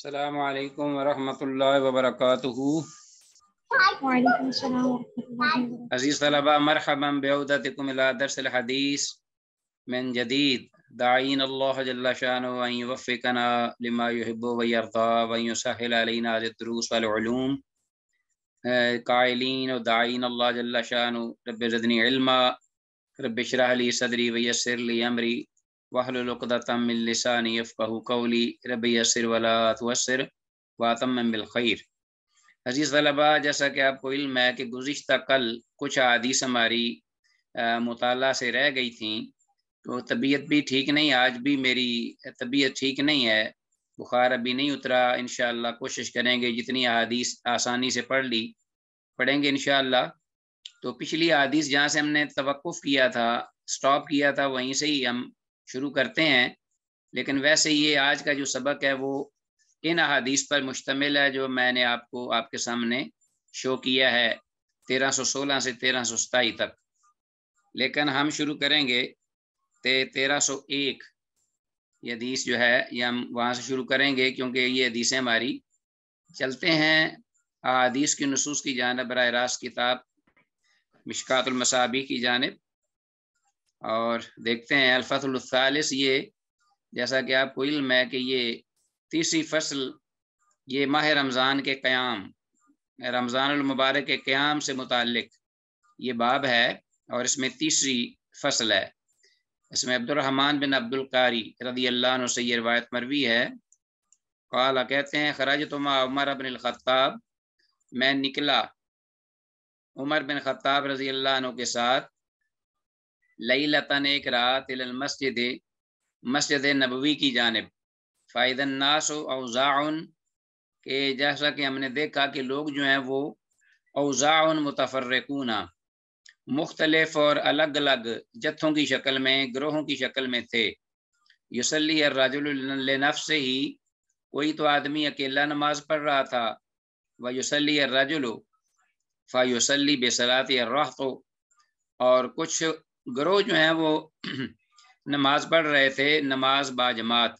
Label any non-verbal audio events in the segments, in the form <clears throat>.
السلام عليكم ورحمة الله وبركاته عزيز طلباء مرحبا بعودتكم إلى درس الحديث من جديد دعين الله جل شانه أن يوفقنا لما يحب ويرضى وأن يسهل علينا هذه الدروس والعلوم آه، قائلين ودعين الله جل شانه رب زدني علما رب اشرح لي صدري ويسر لي أمري वहलकदातमिलसानीफ़ाहली रबी अजीज़ तलबा जैसा कि आपको इल्म है कि गुज्त कल कुछ आदिश हमारी मुताल से रह गई थी तो तबीयत भी ठीक नहीं आज भी मेरी तबीयत ठीक नहीं है बुखार अभी नहीं उतरा इन कोशिश करेंगे जितनी अदीस आसानी से पढ़ ली पढ़ेंगे इन तो पिछली अदीस जहाँ से हमने तवक़ किया था स्टॉप किया था वहीं से ही हम शुरू करते हैं लेकिन वैसे ये आज का जो सबक है वो इन अदीस पर मुश्तमिल है जो मैंने आपको आपके सामने शो किया है 1316 से तेरह सौ तक लेकिन हम शुरू करेंगे ते 1301 ये हदीस जो है ये हम वहाँ से शुरू करेंगे क्योंकि ये हदीसें हमारी चलते हैं अदीस की नसूस की जानब बर रास्त किताब मिशकातुलमसाबी की जानब और देखते हैं अल्फ़ातुलसालिस ये जैसा कि आपको इल्म है कि ये तीसरी फसल ये माह रमज़ान के क़्याम रमज़ानमबारक के क़्याम से मुतल ये बाब है और इसमें तीसरी फसल है इसमें अब्दुलरहमान बिन अब्दुल्कारी रदी अल्लाह से ये रवायत मरवी है काला कहते हैं खराज तुमा उमर अबिन मैं निकला उमर बिन ख़त्ताब रजी अल्लाह के साथ लई लतन एक रात मस्जिद मस्जिद नबवी की जानब फ़ायदन्नास अवज़ाउन के जैसा कि हमने देखा कि लोग जो हैं वो अवज़ाउन मुतफ़रकूना मुख्तलफ और अलग अलग जत्थों की शक्ल में ग्रोहों की शक्ल में थे और रजुलनफ से ही कोई तो आदमी अकेला नमाज पढ़ रहा था व यसली फा युसली बेसरात या तो और कुछ ग्रोह जो हैं वो <clears throat> नमाज पढ़ रहे थे नमाज बाजमात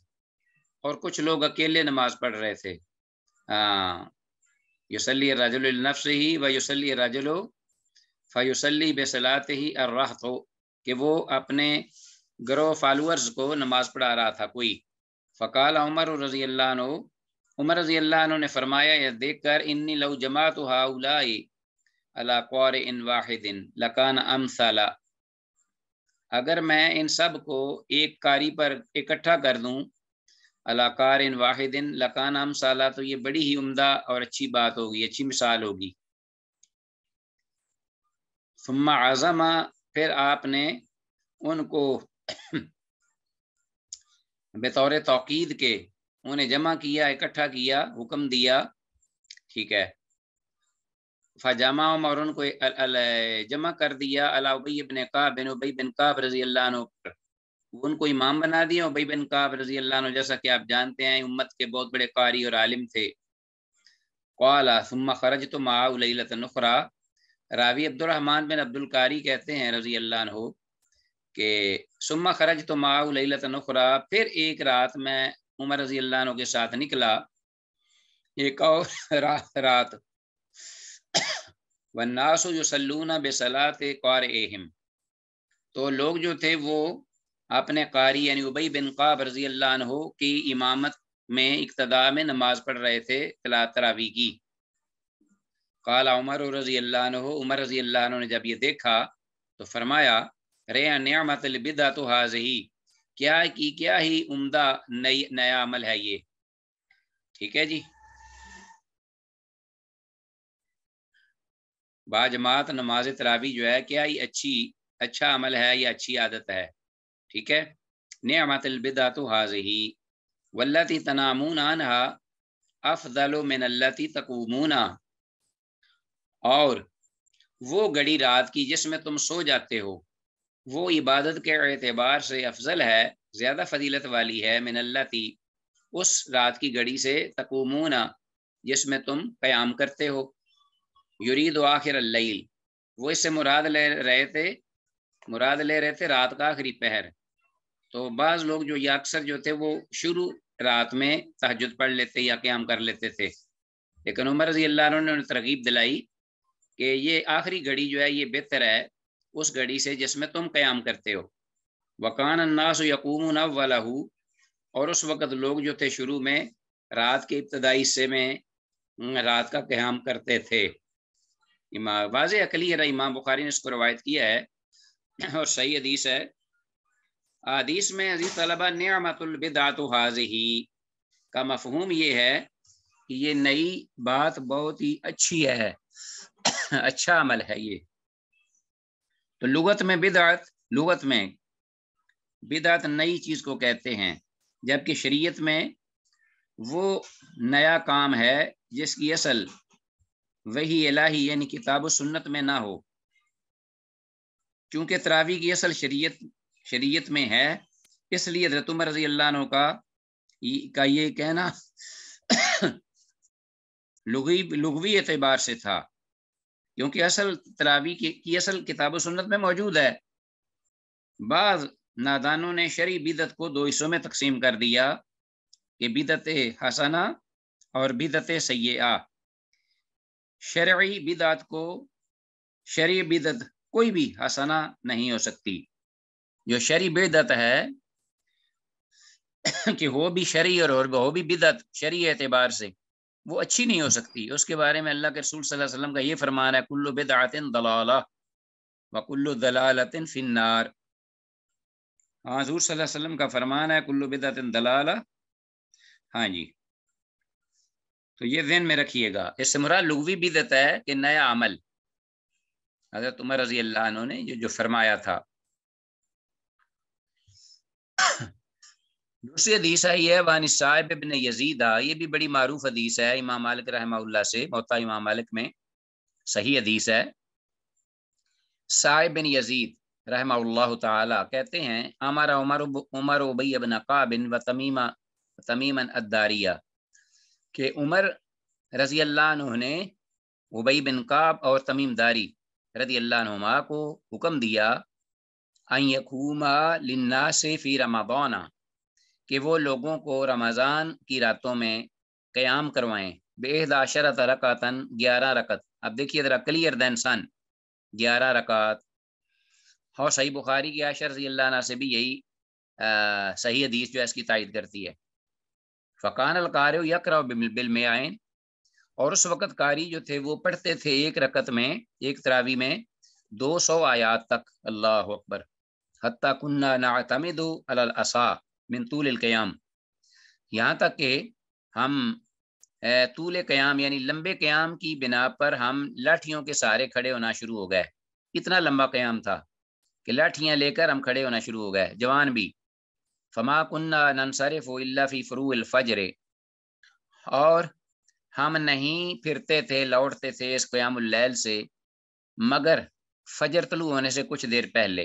और कुछ लोग अकेले नमाज पढ़ रहे थे हाँ, यसली रजल नफ्स ही व यसली राजो फ़युसली बेसलात ही अर्राह तो कि वो अपने ग्रोह फॉलोअर्स को नमाज पढ़ा रहा था कोई फ़काल उमर रजी अल्लाह उमर रजी अल्लाह ने फरमाया यह देख कर इन्नी लऊ जमात हाउलाई अला कौर इन वाहिदिन लकान अम सला अगर मैं इन सब को एक कारी पर इकट्ठा कर दूं अलाकार इन वाहिदिन लकान साला तो ये बड़ी ही उम्दा और अच्छी बात होगी अच्छी मिसाल होगी फम्मा आज़मा फिर आपने उनको <coughs> बतौर तोकीद के उन्हें जमा किया इकट्ठा किया हुक्म दिया ठीक है फजामा और उनको जमा कर दिया अलाउबई बिन काब बिन उबई बिन काब रजी अल्लाह पर उनको इमाम बना दिया उबई बिन काब रजी अल्लाह जैसा कि आप जानते हैं उम्मत के बहुत बड़े कारी और आलिम थे कौला खरज तो माउलतनखरा रावी अब्दुलरहमान बिन अब्दुल कारी कहते हैं रजी अल्लाह के कि सुम्मा खरज तो माउलत माउलतनखरा फिर एक रात में उमर रजी अल्लाह के साथ निकला एक और रा, रात वन्नासो यसलूना बेसलात कार एहम तो लोग जो थे वो अपने कारी यानी उबई बिन काब रजी अल्लाह की इमामत में इकतदा में नमाज पढ़ रहे थे तला तरावी की काला उमर रजी अल्लाह उमर रजी अल्लाह ने जब ये देखा तो फरमाया रे न्यामत बिदा तो हाज ही क्या की क्या ही उम्दा नई नया अमल है ये ठीक है जी बाजमात नमाज तरावी जो है क्या ये अच्छी अच्छा अमल है या अच्छी आदत है ठीक है नमतबिदा तो हाज ही वल्लती तनामून आनहा अफजल मिनल्लती तकूमूना और वो घड़ी रात की जिसमें तुम सो जाते हो वो इबादत के अतबार से अफजल है ज़्यादा फजीलत वाली है मिनल्लती उस रात की घड़ी से तकूमूना जिसमें तुम क्याम करते हो युरीद आखिर लईल वो इससे मुराद ले रहे थे मुराद ले रहे थे रात का आखिरी पहर तो बाज़ लोग जो या अक्सर जो थे वो शुरू रात में तहजद पढ़ लेते या क्याम कर लेते थे लेकिन उमर रजी अल्लाह ने उन्हें तरगीब दिलाई कि ये आखिरी घड़ी जो है ये बेहतर है उस घड़ी से जिसमें तुम क्याम करते हो वकान अन्नास यकूम हूँ और उस वक़्त लोग जो थे शुरू में रात के इब्तदाई हिस्से में रात का क्याम करते थे इमाम वाज अकली है इमाम बुखारी ने इसको रवायत किया है और सही हदीस है हदीस में अजीज तलबा नमतुलबिदात हाज ही का मफहूम ये है कि ये नई बात बहुत ही अच्छी है अच्छा अमल है ये तो लुगत में बिदात लुगत में बिदात नई चीज़ को कहते हैं जबकि शरीयत में वो नया काम है जिसकी असल वही इलाही यानी किताब सुन्नत में ना हो क्योंकि तरावी की असल शरीयत शरीयत में है इसलिए हजरत उमर रजी अल्लाह का का ये कहना <coughs> लुगी लुगवी एतबार से था क्योंकि असल तरावी की, की असल किताब सुन्नत में मौजूद है बाद नादानों ने शरी बिदत को दो हिस्सों में तकसीम कर दिया कि बिदत हसना और बिदत सयाह शरी बिदात को शर्य बिदत कोई भी हसना नहीं हो सकती जो शरी बिदत है <coughs> कि हो भी शरी और हो भी बिदत शरी एतबार से वो अच्छी नहीं हो सकती उसके बारे में अल्लाह के रसूल सल्लल्लाहु अलैहि वसल्लम का ये फरमान है कुल्लु बिदातिन दलाला व कुल्लु दलालतिन फिन्नार हाँ हजूर सल्लल्लाहु अलैहि वसल्लम का फरमान है कुल्लु बिदातिन दलाला हाँ जी तो ये जेन में रखिएगा इसमरा लुगवी भी देता है कि नया अमल अगर उमर रजी अल्लाह ने जो जो फरमाया था <coughs> दूसरी अदीस है यह वानी साहब इबन यजीदा ये भी बड़ी मारूफ अदीस है इमाम मालिक रहमा से मोता इमाम मालिक में सही अदीस है साहिब बिन यजीद रहमा ताला कहते हैं हमारा उमर उमर उबई बिन अका बिन व तमीमा तमीमन अद्दारिया कि उमर रजी अल्लाह ने उबई बिन काब और तमीम दारी रजी अल्लाहमा को हुक्म दिया लिन्ना से फ़ी रमाबाना कि वो लोगों को रमज़ान की रातों में क़याम करवाएं बेहद आशरत रकातन ग्यारह रकत अब देखिए ज़रा क्लियर दैन सन ग्यारह रकत और सही बुखारी की आशर रजी अल्लाह से भी यही आ, सही हदीस जो है इसकी तायद करती है फ़कान अलकार यकरा बिल में आए और उस वक़्त कारी जो थे वो पढ़ते थे एक रकत में एक तरावी में दो सौ आयात तक अल्लाह अकबर हती कन्ना नातमद असा मिन क़याम यहाँ तक के हम तूल क़याम यानी लंबे क़याम की बिना पर हम लाठियों के सहारे खड़े होना शुरू हो गए इतना लंबा क़याम था कि लाठियाँ लेकर हम खड़े होना शुरू हो गए जवान भी फमा कुन्ना ननसरफ इल्ला फ़ी फ़रू फ़जर और हम नहीं फिरते थे लौटते थे इस क़यामल से मगर फजर तलु होने से कुछ देर पहले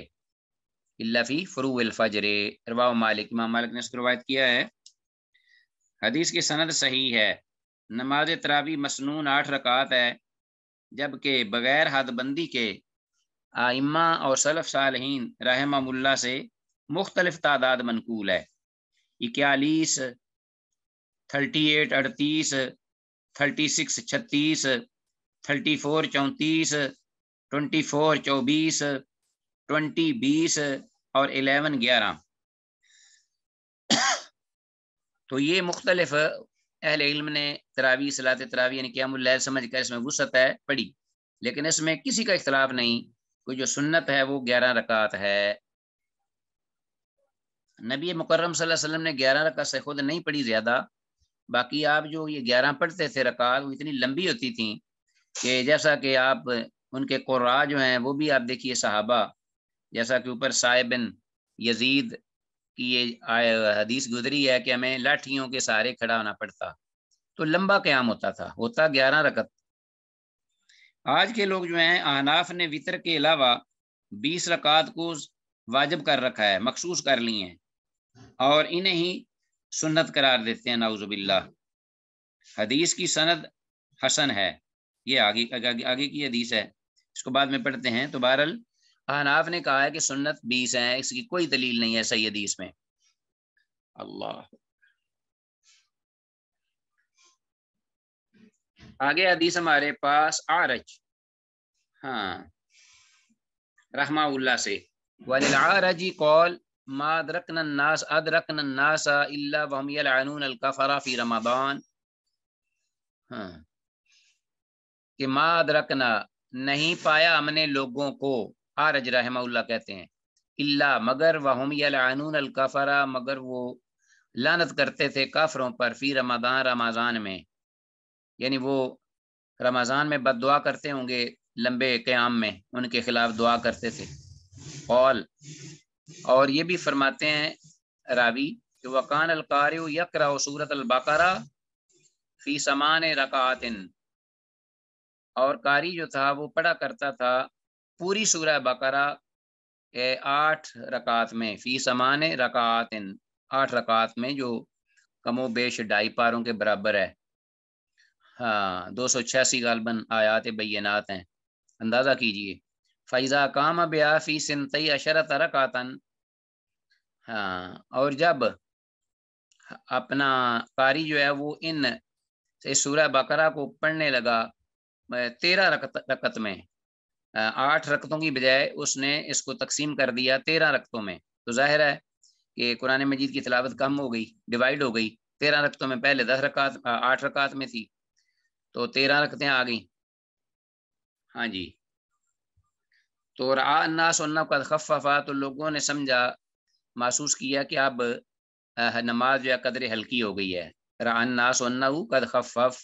फी फ़रूल फ़जर रवा मालिक इमाम मालिक ने इसको रवायत किया है हदीस की सनद सही है नमाज तरावी मसनून आठ रकात है जबकि बग़ैर हदबंदी के आइम्मा और सलफ़ सालहीन रहमल्ला से मुख्तलिफ तादाद मनकूल है इक्यालीस थर्टी एट अड़तीस थर्टी सिक्स छत्तीस थर्टी फोर चौंतीस ट्वेंटी फोर चौबीस ट्वेंटी बीस और एलेवन ग्यारह तो ये मुख्तलिफ अहल इल्म ने तरावी सलात तरावी यानी क्या समझ कर इसमें वसत है पढ़ी लेकिन इसमें किसी का इख्तलाफ नहीं कोई जो सुन्नत है वो ग्यारह रकात है नबी मुकर्रम वसल्लम ने ग्यारह रकात से खुद नहीं पढ़ी ज़्यादा बाकी आप जो ये ग्यारह पढ़ते थे रकात वो इतनी लंबी होती थी कि जैसा कि आप उनके कुर्रा जो हैं वो भी आप देखिए सहाबा जैसा कि ऊपर साहिबिन यजीद की ये हदीस गुजरी है कि हमें लाठियों के सहारे खड़ा होना पड़ता तो लंबा क्याम होता था होता ग्यारह रकत आज के लोग जो हैं आहनाफ ने वितर के अलावा बीस रकात को वाजब कर रखा है मखसूस कर लिए हैं और इन्हें ही सुन्नत करार देते हैं नाउजुबिल्ला हदीस की सनद हसन है ये आगे आगे, आगे की हदीस है इसको बाद में पढ़ते हैं तो बहरल अहनाफ ने कहा है कि सुन्नत बीस है इसकी कोई दलील नहीं है सही हदीस में अल्लाह आगे हदीस हमारे पास आरज हाँ रहमा से वाल आरजी कौल मादरकन नास अदरकन फी रमदान कि मादरकना नहीं पाया हमने लोगों को आरज रहमउल्ला कहते हैं इल्ला मगर वहम मगर वो लानत करते थे काफरों पर फी रमादान रमाजान में यानी वो रमाजान में बद दुआ करते होंगे लंबे क़्याम में उनके खिलाफ दुआ करते थे और ये भी फरमाते हैं रावी कि वकान अलकारी सूरत अलबकरा फ़ी समान रकातिन और कारी जो था वो पढ़ा करता था पूरी सूरह बकरा के आठ रकात में फ़ी समान रकातिन आठ रकात में जो कमो बेश ढाई पारों के बराबर है हाँ दो सौ छियासी गालबन आयात बैनात हैं अंदाज़ा कीजिए फैज़ा काम ब्याफी सिंतई अशर तरकातन हाँ और जब अपना कारी जो है वो इन सूर्य बकरा को पढ़ने लगा तेरह रकत रकत में आठ रकतों की बजाय उसने इसको तकसीम कर दिया तेरह रकतों में तो जाहिर है कि कुरान मजीद की तलावत कम हो गई डिवाइड हो गई तेरह रकतों में पहले दस रकात आठ रकात में थी तो तेरह रकतें आ गई हाँ जी तो रन्नासन्नब खफ़ा तो लोगों ने समझा महसूस किया कि अब नमाज या कदर हल्की हो गई है रन्नासन्नब कद खफ़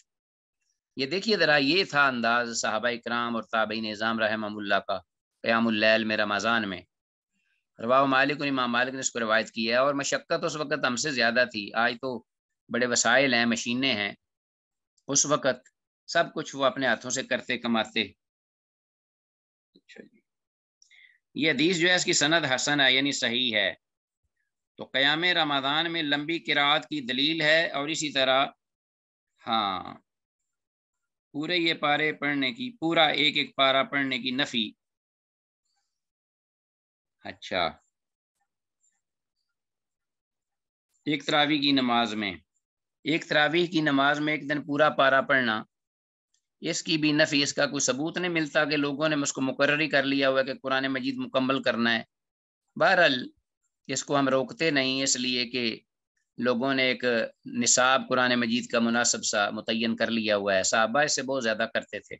ये देखिए ज़रा ये था अंदाज साहबा इक्राम और ताबी निज़ाम रहमल्ला का क्याम में रमज़ान में रवा मालिक और इमाम मालिक ने इसको रवायत किया है और मशक्क़त उस वक़्त हमसे ज़्यादा थी आज तो बड़े वसाइल हैं मशीनें हैं उस वक़्त सब कुछ वो अपने हाथों से करते कमाते अच्छा जी ये हदीस जो है इसकी सनद हसन है यानी सही है तो क्याम रमादान में लंबी किरात की दलील है और इसी तरह हाँ पूरे ये पारे पढ़ने की पूरा एक एक पारा पढ़ने की नफ़ी अच्छा एक तरावी की नमाज में एक तरावी की नमाज में एक दिन पूरा पारा पढ़ना इसकी भी नफ़ी इसका कोई सबूत नहीं मिलता कि लोगों ने उसको मुकर्री कर लिया हुआ कि कुरान मजीद मुकम्मल करना है बहरहाल इसको हम रोकते नहीं इसलिए कि लोगों ने एक निसाब कुरान मजीद का मुनासिब सा मुतन कर लिया हुआ है साहबा इससे बहुत ज़्यादा करते थे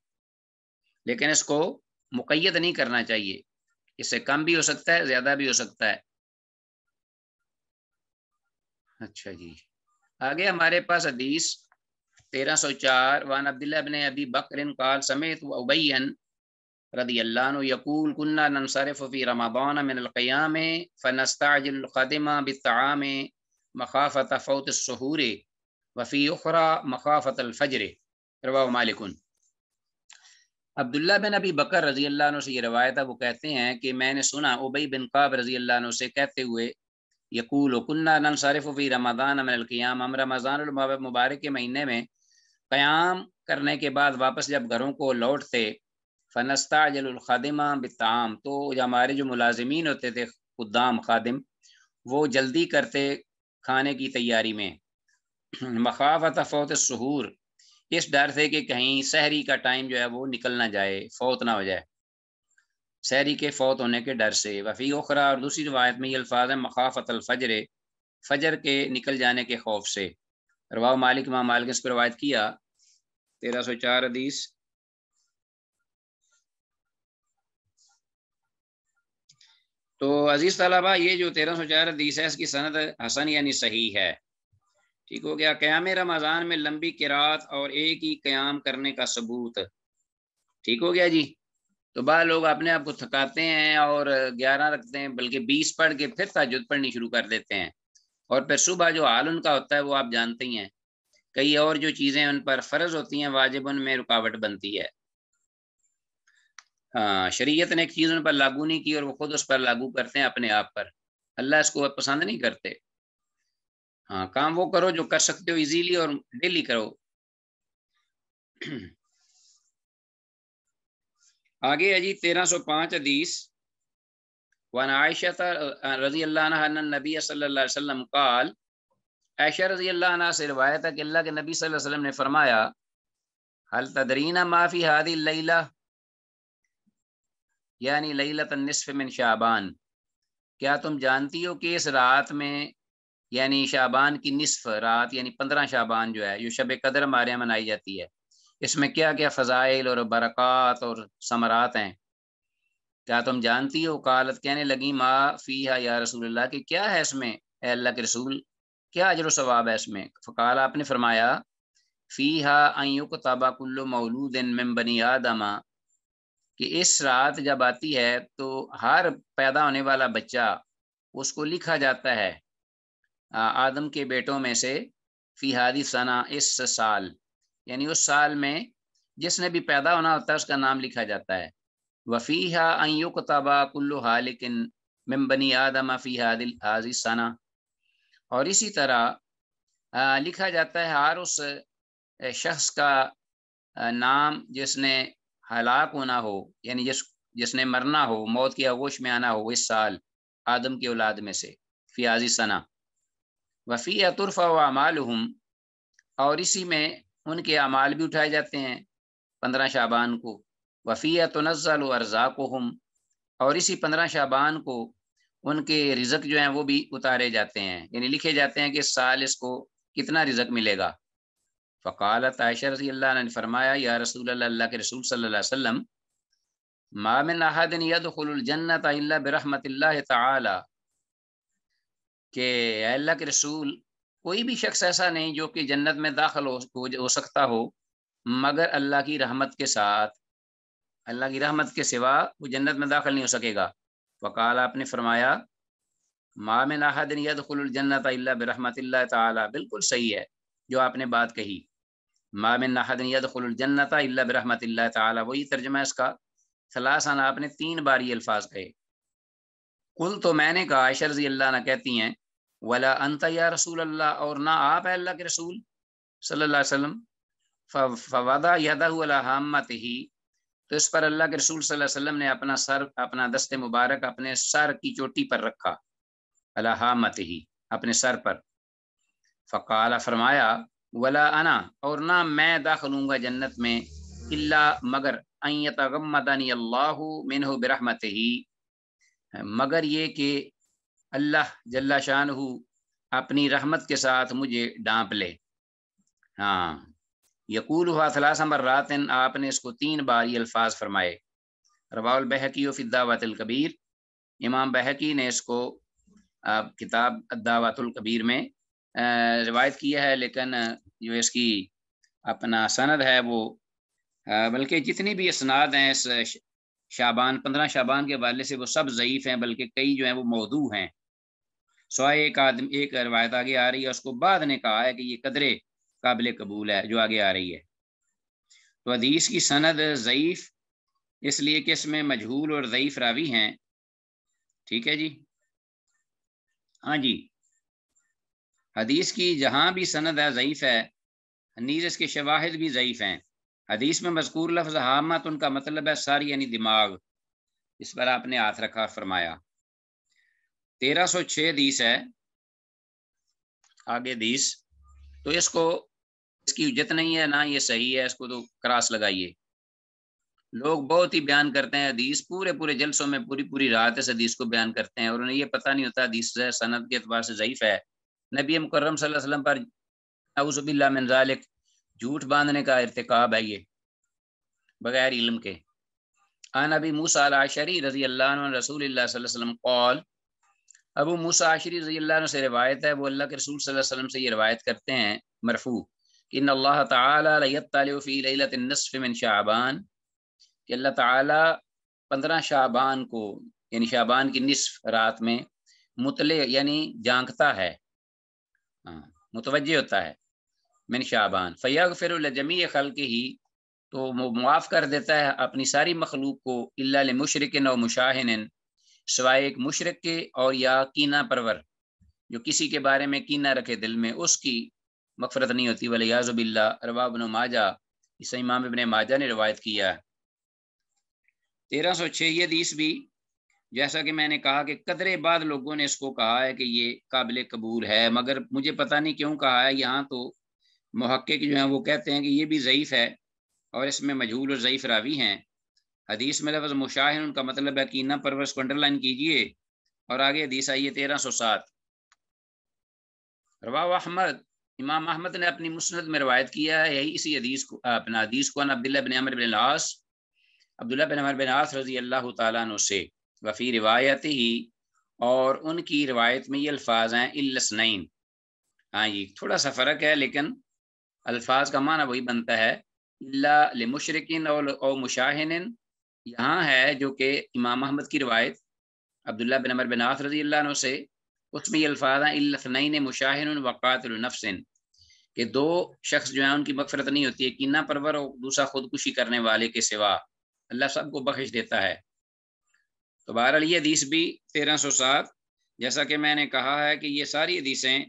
लेकिन इसको मुकैद नहीं करना चाहिए इससे कम भी हो सकता है ज़्यादा भी हो सकता है अच्छा जी आगे हमारे पास हदीस तेरह सौ चार वान अब्दुल्लाबिन अबी बकर काल समेत उबैन रदी अल्लाह कन्ना ननसरफ़ी रमाबान मिनक़याम फ़नस्ताजिलखदमा बिताम मखाफ़त फ़ौत सहूर वफ़ी उखरा मखाफ़त अलफजर रवा मालिकुन अब्दुल्ला बिन अबी बकर रजी अल्लाह से ये रवायत है वो कहते हैं कि मैंने सुना उबई बिन काब रजी अल्लाह से कहते हुए यकूल कन्ना ननसारफ़ी रमदान अमलक़ियाम हम रमज़ान मुबारक के महीने में क़याम करने के बाद वापस जब घरों को लौटते फनस्ता जलखादिमा बताम तो हमारे जो मुलाजमीन होते थे खुदाम खादिम वो जल्दी करते खाने की तैयारी में मखाफत फ़ौत सहूर इस डर से कि कहीं शहरी का टाइम जो है वो निकल ना जाए फौत ना हो जाए शहरी के फौत होने के डर से वफ़ी ओखरा और दूसरी रवायत में ये अल्फाज है मखाफत अलफजर फजर के निकल जाने के खौफ से रवा मालिक माँ मालिक ने पर रवायत किया तेरह सौ चार हदीस तो अजीज तलाबा ये जो तेरह सौ चार हदीस है इसकी सनत हसन यानी सही है ठीक हो गया क्याम रमज़ान में लंबी किरात और एक ही क्याम करने का सबूत ठीक हो गया जी तो बाद लोग अपने आप को थकाते हैं और ग्यारह रखते हैं बल्कि बीस पढ़ के फिर ताजुद पढ़नी शुरू कर देते हैं और फिर सुबह जो हाल उनका होता है वो आप जानते ही हैं कई और जो चीज़ें उन पर फ़र्ज होती हैं वाजिब उनमें रुकावट बनती है हाँ शरीयत ने एक चीज़ उन पर लागू नहीं की और वो खुद उस पर लागू करते हैं अपने आप पर अल्लाह इसको पसंद नहीं करते हाँ काम वो करो जो कर सकते हो इजीली और डेली करो <clears throat> आगे है जी तेरह सौ पांच हदीस वन आयशा रजी अल्लाह नबी सल्लल्लाहु अलैहि वसल्लम काल ऐशा रजी अल्लाह से रवायत है कि अल्लाह के नबी सल्लल्लाहु अलैहि वसल्लम ने फरमाया हल तदरीना माफ़ी हादी लैला यानी लैला तनसफ़ मिन शाबान क्या तुम जानती हो कि इस रात में यानी शाबान की निसफ रात यानी पंद्रह शाबान जो है जो शब कदर हमारे यहाँ मनाई जाती है इसमें क्या क्या फ़जाइल और बरक़ात और समरात हैं क्या तुम जानती हो कालत कहने लगी माँ फ़ी है या रसूल अल्लाह कि क्या है इसमें अल्लाह के रसूल क्या अजर सवाब है इसमें फ़काल आपने फरमाया फ़ी हा अयुक तबाकुल्लो बनी आदमा कि इस रात जब आती है तो हर पैदा होने वाला बच्चा उसको लिखा जाता है आदम के बेटों में से फ़ी हादी सना इस साल यानी उस साल में जिसने भी पैदा होना होता है उसका नाम लिखा जाता है वफ़ी हा अयुक तबाकुल्लो मम बनी आदमा फ़ी हादिल हाजी सना और इसी तरह लिखा जाता है हर उस शख्स का नाम जिसने हलाक होना हो यानी जिस जिसने मरना हो मौत की आगोश में आना हो इस साल आदम की औलाद में से फियाजी सना वफ़ी अमाल हम और इसी में उनके अमाल भी उठाए जाते हैं पंद्रह शाबान को वफ़ी तनज़ल अर्ज़ाक हम और इसी पंद्रह शाबान को उनके रिजक जो है वो भी उतारे जाते हैं यानी लिखे जाते हैं कि साल इसको कितना रिजक मिलेगा फ़कालत आयशा रसी अल्लाह ने फरमाया या रसूल अल्लाह के रसूल सल्लम अलैहि वसल्लम मामिन अहदिन के अल्लाह के रसूल कोई भी शख्स ऐसा नहीं जो कि जन्नत में दाखिल हो, हो सकता हो मगर अल्लाह की रहमत के साथ अल्लाह की रहमत के सिवा वो जन्नत में दाखिल नहीं हो सकेगा वकाल आपने फरमाया मामिन अहदन यदखलजन्नत बरहमत ताला बिल्कुल सही है जो आपने बात कही मामिन अहदन यदखलजन्नत बरहत ताला वही तर्जमा है इसका सलासन आपने तीन बार ये अल्फाज कहे कुल तो मैंने कहा आयशा रजी अल्लाह कहती हैं वला अंत या रसूल अल्लाह और ना आप है अल्लाह के रसूल सल्लल्लाहु अलैहि वसल्लम फवादा यदा हम्मत ही तो इस पर अल्लाह के रसूल वसल्लम ने अपना सर अपना दस्ते मुबारक अपने सर की चोटी पर रखा अलाहामत ही अपने सर पर फ़काल फरमाया वला अना और ना मैं दाखिल हूँगा जन्नत में इल्ला मगर अयतमदनी अल्लाह मिन बरहमत ही मगर ये कि अल्लाह जल्ला शाह अपनी रहमत के साथ मुझे डांप ले हाँ यकूल हुआ थलासमर्रात आपने इसको तीन बार ये अल्फाज फरमाए रवाउल बहकी फ़िद्दावतुल कबीर इमाम बहकी ने इसको आप किताब दावतुलकबीर में रिवायत किया है लेकिन जो इसकी अपना सनद है वो बल्कि जितनी भी इसनाद हैं इस शाबान पंद्रह शाबान के वाले से वो सब ज़यीफ़ हैं बल्कि कई जो हैं वो मौदू हैं सवाए एक आदमी एक रवायत आगे आ रही है उसको बाद ने कहा है कि ये कदरे काबिल कबूल है जो आगे आ रही है तो हदीस की सनद ज़यीफ़ इसलिए कि इसमें मजहूल और ज़यीफ़ रावी हैं ठीक है जी हाँ जी हदीस की जहाँ भी सनद है ज़यीफ़ है नीज़ इसके शवाहद भी ज़यीफ़ हैं हदीस में मजकूर लफ्ज़ तो उनका मतलब है सर यानी दिमाग इस पर आपने हाथ रखा फरमाया तेरह सौ छः हदीस है आगे हदीस तो इसको इसकी इज्जत नहीं है ना ये सही है इसको तो क्रास लगाइए लोग बहुत ही बयान करते हैं हदीस पूरे पूरे जलसों में पूरी पूरी रात इस हदीस को बयान करते हैं और उन्हें ये पता नहीं होता हदीस सनत के अतबार से ज़यीफ़ है नबी मुकर्रम वसल्लम पर नाउज़बिल्लाजालिक झूठ बांधने का इरतकब है ये बगैर इल्म के आ नबी मूसा आशरी रजी अल्लाह रसूल वसल्लम कौल अबू मूसा आशरी रजी अल्लाह से रिवायत है वो अल्लाह के रसूल वसल्लम से ये रिवायत करते हैं मरफू इन अल्लाह तफ़ी लसफ़ मिन शाबान कि अल्लाह ताला पंद्रह शाबान को यानी शाबान की निसफ रात में मुतले यानी जांगता है मुतवजह होता है मिन शाबान फ़ैग फिर जमी खल के ही तो वो मुआफ़ कर देता है अपनी सारी मखलूक को अल्ला मुशरक व मुशाहन सवाए एक मुशरक के और या कीना परवर जो किसी के बारे में कीना रखे दिल में उसकी मकफरत नहीं होती वाले याजुबिल्ला अरवा बन माजा इस इमाम इबन माजा ने रवायत किया है तेरह सौ छः ये हदीस भी जैसा कि मैंने कहा कि कदरे बाद लोगों ने इसको कहा है कि ये काबिल कबूल है मगर मुझे पता नहीं क्यों कहा है यहाँ तो महक्के जो है वो कहते हैं कि ये भी ज़यीफ़ है और इसमें मजहूल और ज़यीफ़ रावी हैं हदीस में लफ्ज़ मुशाह उनका मतलब है कि कीना परवर को अंडरलाइन कीजिए और आगे हदीस आइए तेरह सौ सात रवा अहमद इमाम अहमद ने अपनी मुस्त में रवायत किया है यही इसी अदीस को अपना अदीस को अब्दुल्ला बिन अमर बिन आस अब्दुल्ला बिन अमर बिन आस रजी अल्लाह तु से वफ़ी रिवायत ही और उनकी रिवायत में ये अल्फाज हैं इलसनैन हाँ ये थोड़ा सा फ़र्क है लेकिन अल्फाज का माना वही बनता है मुशरकिन और मुशाहन यहाँ है जो कि इमाम अहमद की रवायत अब्दुल्ला बिन अमर बिन आस रजी से उसमें ये अल्फाज हैं इलफनैन मुशाहिन वक़ातल नफसिन दो शख्स जो है उनकी मगफरत नहीं होती है किन्ना परवर और दूसरा खुदकुशी करने वाले के सिवा अल्लाह सबको बख्श देता है तो बहरहाल ये हदीस भी तेरह सौ सात जैसा कि मैंने कहा है कि ये सारी हदीसें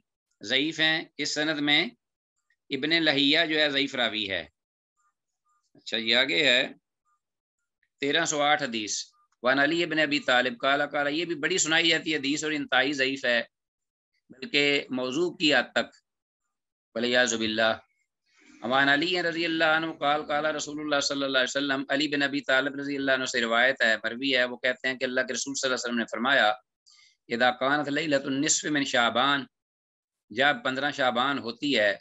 ज़यीफ़ हैं इस सनद में इबन लहिया जो है ज़यीफ़ रावी है अच्छा ये आगे है तेरह सौ आठ हदीस वन अली इबन अबी तालिब काला काला ये भी बड़ी सुनाई जाती है हदीस और इंतहाई ज़यीफ़ है बल्कि मौजू की हद तक बलियाज़ुबिल्ला अमान अली रजी काल काला रसूल सल्ला अली बिन अबी तालब रजी से रवायत है मरवी है वो कहते हैं कि अल्लाह के रसूल सल्लल्लाहु ने फरमाया यदा कानत लतनसफ़ मिन शाबान जब पंद्रह शाबान होती है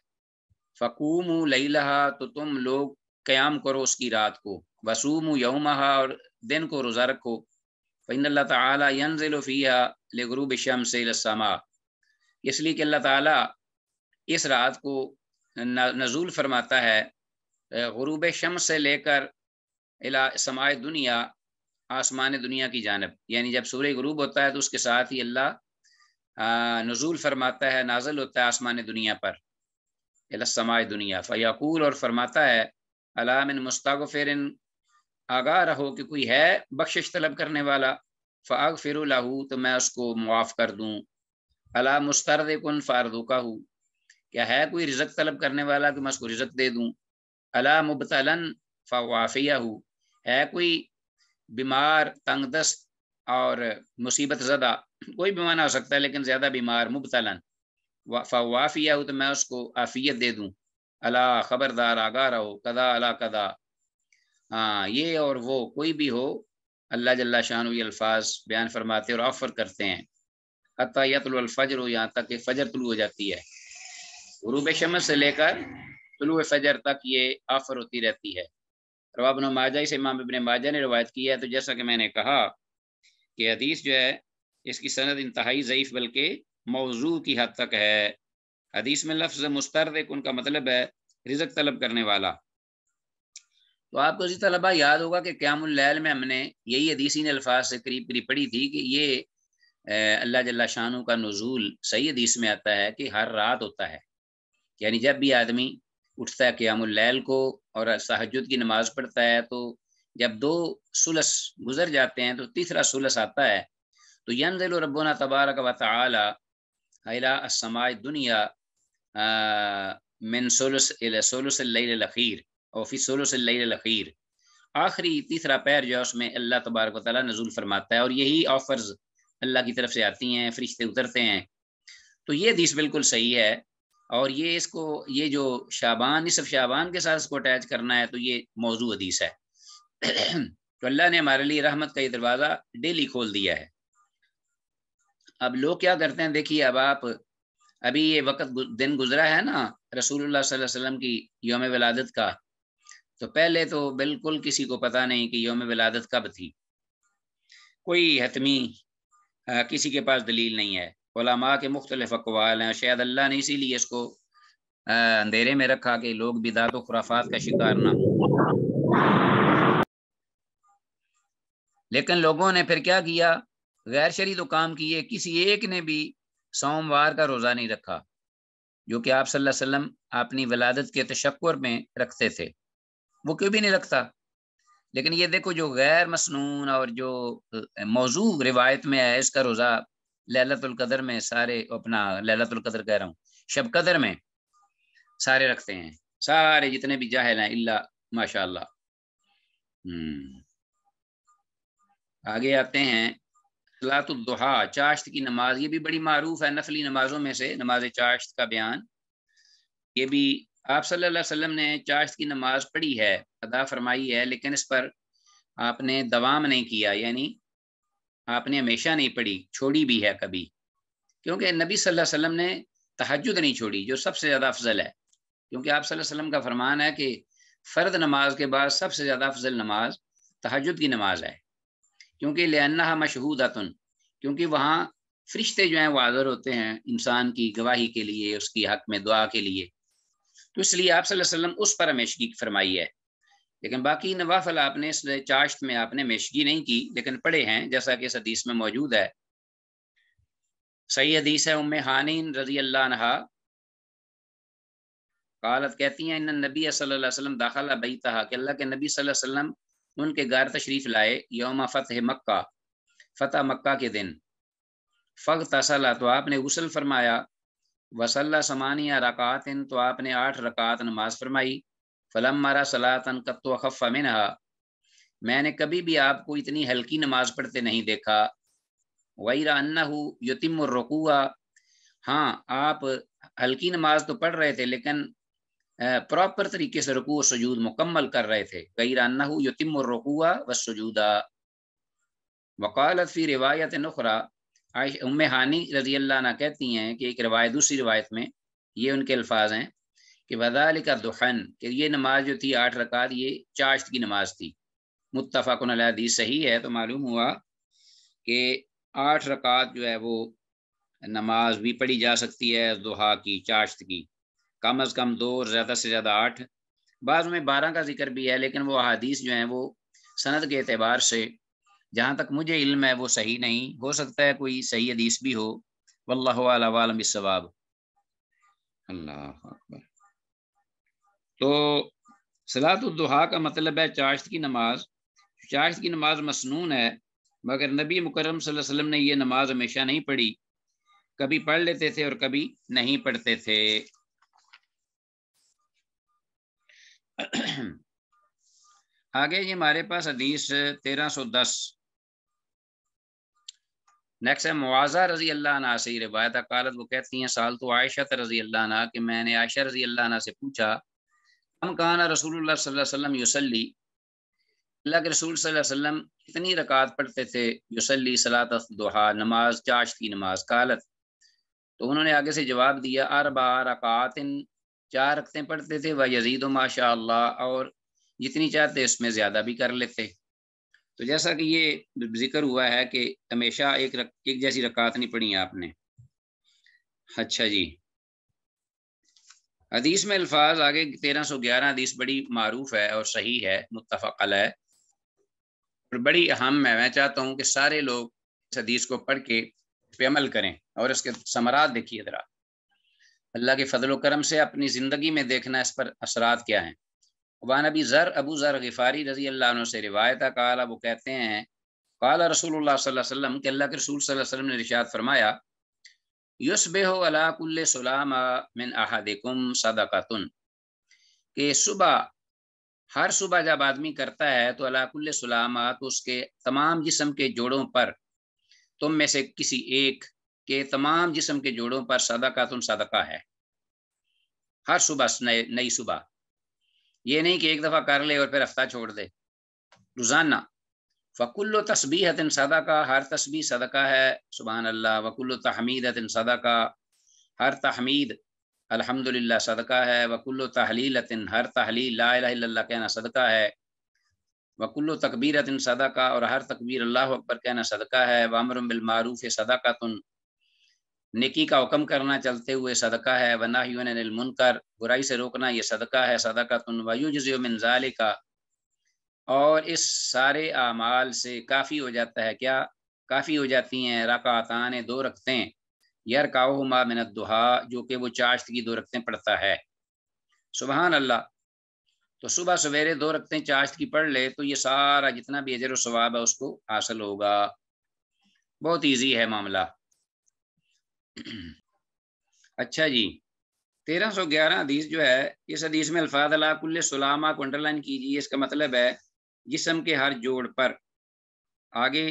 फ़कूम लहा तो तुम लोग क्याम करो उसकी रात को वसूम यौमहा और दिन को रोज़ा रखो फिन अल्लाह ले गुरु शम से लसमा इसलिए कि अल्लाह ताला इस रात को नजूल फरमाता है गरूब शम से लेकर अला समाय दुनिया आसमान दुनिया की जानब यानी जब सूर्य गरूब होता है तो उसके साथ ही अल्लाह नजूल फरमाता है नाजल होता है आसमान दुनिया पर अला समाय दुनिया फ़याकूल और फरमाता है अलामिन फिर आगा रहो कि कोई है बख्शिश तलब करने वाला फ़ाग फिर लाहू तो मैं उसको मुआफ़ कर दूँ अला मुस्तरद कन फ़ारदू का हूँ क्या है कोई रिजक तलब करने वाला कि मैं उसको रिजक दे दूँ अला मुबतलन फाफ़िया हूँ है कोई बीमार तंग दस्त और मुसीबत ज़दा कोई भी माना हो सकता है लेकिन ज़्यादा बीमार मुबतलन फ़वाफ़िया हूँ तो मैं उसको आफ़ियत दे दूँ अला ख़बरदार आगा रहो कदा अला कदा हाँ ये और वो कोई भी हो अल्लाह जल्ला शाह अल्फाज बयान फरमाते और ऑफ़र करते हैं अतःतलफ़जर हो यहाँ तक कि फ़जर तुलू हो जाती है गुरूब शमस से लेकर तुलू फ़जर तक ये ऑफ़र होती रहती है रवाब माजा इसे इमाम इबन माजा ने रवायत की है तो जैसा कि मैंने कहा कि हदीस जो है इसकी सनद इंतहाई ज़यीफ़ बल्कि मौजू की हद तक है हदीस में लफ्ज़ मुस्तरद उनका मतलब है रिजक तलब करने वाला तो आपको जी तलबा याद होगा कि क्यामल में हमने यही हदीसी अल्फाज से करीब करीब पढ़ी थी कि ये अल्लाह जल्ला शाह का नजूल सही हदीस में आता है कि हर रात होता है यानी जब भी आदमी उठता है क्यामल को और सहजुद की नमाज पढ़ता है तो जब दो सुलस गुजर जाते हैं तो तीसरा सुलस आता है तो यनजिल रबोना तबारक व तला दुनिया मिन लखीर और फिर सोलो लखीर आखिरी तीसरा पैर जो है उसमें अल्लाह तबारक वाली नजूल फरमाता है और यही ऑफर्स अल्लाह की तरफ से आती हैं फरिश्ते उतरते हैं तो ये हदीस बिल्कुल सही है और ये इसको ये जो शाबान इसफ शाबान के साथ इसको अटैच करना है तो ये मौजू हदीस है तो अल्लाह ने हमारे लिए रहमत का ये दरवाज़ा डेली खोल दिया है अब लोग क्या करते हैं देखिए अब आप अभी ये वक्त दिन गुजरा है ना रसूल सल्लल्लाहु की योम वलादत का तो पहले तो बिल्कुल किसी को पता नहीं कि योम विलादत कब थी कोई हतमी किसी के पास दलील नहीं है ओलामा के मुख्तलिफ अकवाल हैं शायद अल्लाह ने इसीलिए इसको अंधेरे में रखा कि लोग बिदात खुराफात का शिकार ना लेकिन लोगों ने फिर क्या किया गैर शरी तो काम किए किसी एक ने भी सोमवार का रोज़ा नहीं रखा जो कि आप सल्लल्लाहु अलैहि वसल्लम अपनी वलादत के तशक् में रखते थे वो क्यों भी नहीं रखता लेकिन ये देखो जो गैर मसनून और जो मौजू रिवायत में है इसका रोज़ा ललतुल्कदर में सारे अपना ललतुल्कदर कह रहा हूँ शब कदर में सारे रखते हैं सारे जितने भी जाहल हैं इल्ला माशा हम्म। आगे आते हैं सलातुद्दोहा चाश्त की नमाज ये भी बड़ी मरूफ है नफली नमाजों में से नमाज चाश्त का बयान ये भी आप सल्लल्लाहु अलैहि वसल्लम ने चाश्त की नमाज पढ़ी है अदा फरमाई है लेकिन इस पर आपने दवाम नहीं किया यानी आपने हमेशा नहीं पढ़ी छोड़ी भी है कभी क्योंकि नबी सल्लल्लाहु अलैहि वसल्लम ने तहजद नहीं छोड़ी जो सबसे ज़्यादा अफजल है क्योंकि आप सल्लल्लाहु अलैहि वसल्लम का फरमान है कि फ़र्द नमाज के बाद सबसे ज़्यादा अफजल नमाज तहजद की नमाज है क्योंकि लेना मशहूद आतन क्योंकि वहाँ फरिश्ते जो हैं वो होते हैं इंसान की गवाही के लिए उसकी हक में दुआ के लिए तो इसलिए आप सल्लम उस पर हमेशगी फरमाई है लेकिन बाकी नवाफल आपने इस चाश्त में आपने मेशगी नहीं की लेकिन पढ़े हैं जैसा कि इस हदीस में मौजूद है सही हदीस है उम हानिन रजी अल्लाह कालत कहती हैं इन नबी वसल्लम बई तहा कि अल्लाह के नबी वसल्लम उनके घर तशरीफ़ लाए योम फ़तह मक्का फ़तह मक्का के दिन फ़ग तसला तो आपने गसल फरमाया वसल्ला समानिया रकातिन तो आपने आठ रकात नमाज फरमाई फलम मारा सलातन कत्तो खफ़ मैंने कभी भी आपको इतनी हल्की नमाज पढ़ते नहीं देखा वैरा अन्ना युतिम रकूआ हाँ आप हल्की नमाज तो पढ़ रहे थे लेकिन प्रॉपर तरीके से और सजूद मुकम्मल कर रहे थे गैरा अन्ना युतिम रकूआ व सजूदा वकालत फी रिवायत नुखरा उम हानी रजी अल्लाह कहती हैं कि एक रवायत दूसरी रवायत में ये उनके अल्फाज हैं कि बदाल का दुहन कि ये नमाज जो थी आठ रकात ये चाश्त की नमाज थी मुतफ़ाक़न हदीस सही है तो मालूम हुआ कि आठ रकात जो है वो नमाज भी पढ़ी जा सकती है दुहा की चाश्त की कम अज़ कम दो और ज़्यादा से ज़्यादा आठ बाद में बारह का जिक्र भी है लेकिन वह अदीस जो हैं वो सनद के अतबार से जहाँ तक मुझे इल्म है वो सही नहीं हो सकता है कोई सही हदीस भी हो वालम सवाब अल्लाह तो सलातुद्दुहा का मतलब है चाश्त की नमाज चाश्त की नमाज मसनून है मगर नबी मुकरम वसल्लम ने यह नमाज हमेशा नहीं पढ़ी कभी पढ़ लेते थे और कभी नहीं पढ़ते थे आगे ये हमारे पास हदीस तेरह सौ दस नेक्स्ट है मुआजा रजी अल्लाह से रिवायत कालत वो कहती हैं साल तो आयशा रजी अल्लाह कि मैंने आयशा रजी अल्लाह से पूछा हम कहा रसूल सल्लम यूसली अल्लाह के रसूल वसल्लम कितनी रकात पढ़ते थे यूसली सलात दुहा नमाज चाश की नमाज कालत तो उन्होंने आगे से जवाब दिया अरबा इन चार रखते पढ़ते थे व यजीद माशा और जितनी चाहते उसमें ज़्यादा भी कर लेते तो जैसा कि ये जिक्र हुआ है कि हमेशा एक रक, एक जैसी रकात नहीं पढ़ी आपने अच्छा जी हदीस में अल्फाज आगे तेरह सौ ग्यारह हदीस बड़ी मारूफ है और सही है मुतफ़ल है और बड़ी अहम है मैं चाहता हूँ कि सारे लोग इस हदीस को पढ़ के पे अमल करें और इसके समरात देखिए ज़रा अल्लाह के फजल करम से अपनी ज़िंदगी में देखना इस पर असरात क्या हैं वान अबी ज़र अबू ज़र गफ़ारी रजी अल्लाह से रिवायत काला वो कहते हैं काला रसूल वसम के अल्लाह के रसूल वसम ने रिशात फरमाया यसबे अलाकुल्लाम मिन के सुबह हर सुबह जब आदमी करता है तो अलाकुल्लाम तो उसके तमाम जिसम के जोड़ों पर तुम में से किसी एक के तमाम जिसम के जोड़ों पर सदाकतन सदका है हर सुबह नई सुबह ये नहीं कि एक दफ़ा कर ले और फिर हफ्ता छोड़ दे रोज़ाना तस्बी हतिन सदा का हर तस्बी सदका है सुबहान अल्लाह वकुल्ल सदा का हर तहमीद अलहमदल्ला सदका है तहलील तहलीलतिन हर तहलील ला कहना सदका है वकुल्ल तकबीरतिन का और हर तकबीर अल्लाह अकबर कहना सदका है वामरम बिलमारूफ़ तुन नेकी का हुक्म करना चलते हुए सदका है वना मुनकर बुराई से रोकना ये सदका है सदका तनवायुजाल का और इस सारे आमाल से काफ़ी हो जाता है क्या काफ़ी हो जाती हैं रकातान दो रखते हैं यर मा मिनत दुहा जो कि वो चाश्त की दो रखते पढ़ता है सुबहान अल्लाह तो सुबह सवेरे दो रखते चाश्त की पढ़ ले तो ये सारा जितना भी अजर सवाब है उसको हासिल होगा बहुत ईजी है मामला अच्छा जी तेरह सौ ग्यारह हदीस जो है इस हदीस में अल्फाज अलाकुल्ल सलामा को अंडरलाइन कीजिए इसका मतलब है जिसम के हर जोड़ पर आगे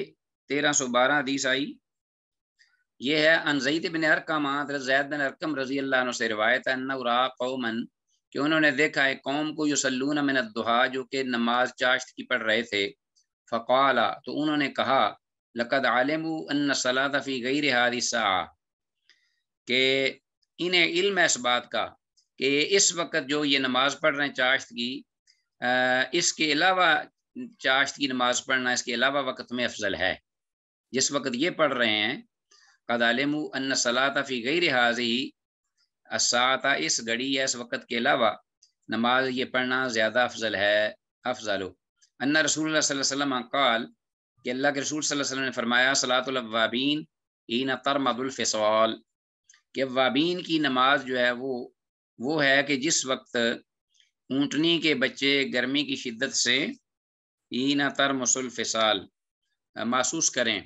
तेरह सौ बारह हदीस आई ये है अनजैद bin Arqam Zaid bin Arqam रजी अल्लाह से रवायत अन्नरा कौमन कि उन्होंने देखा है कौम को यसलून मिन दुहा जो कि नमाज चाश्त की पढ़ रहे थे फ़काला तो उन्होंने कहा लकद आलम सलाफ़ी गई रिहादी सा कि इन्हें इल्म है इस बात का कि इस वक्त जो ये नमाज़ पढ़ रहे हैं चाश्त की इसके अलावा चाश्त की नमाज़ पढ़ना इसके अलावा वक्त में अफजल है जिस वक्त ये पढ़ रहे हैं कदालम अन फ़ी गई हाजी असाता इस घड़ी या इस वक्त के अलावा नमाज ये पढ़ना ज़्यादा अफजल है अफजल अन्ना रसूल वसम कल कि अल्लाह के रसूल वसम ने फरमाया सलातवाबीन इन तरमदुलफ़सल कि वाबीन की नमाज जो है वो वो है कि जिस वक्त ऊँटनी के बच्चे गर्मी की शिद्दत से ईना तर मसल फिसाल महसूस करें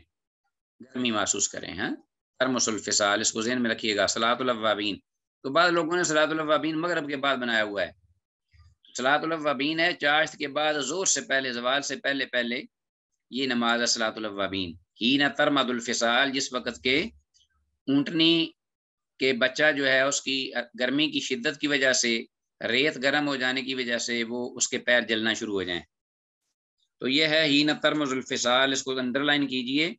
गर्मी महसूस करें हैं हाँ? तर मसल इसको जहन में रखिएगा सलातुलवाबीन तो बाद लोगों ने सलातुलवाबीन मगरब के बाद बनाया हुआ है सलातुलवाबीन है चाश्त के बाद ज़ोर से पहले जवाल से पहले पहले ये नमाज है सलातुलवाबीन ही न मदुलफिसाल जिस वक्त के ऊँटनी कि बच्चा जो है उसकी गर्मी की शिद्दत की वजह से रेत गर्म हो जाने की वजह से वो उसके पैर जलना शुरू हो जाए तो ये है ही नतरमजुल्फिसाल इसको अंडरलाइन कीजिए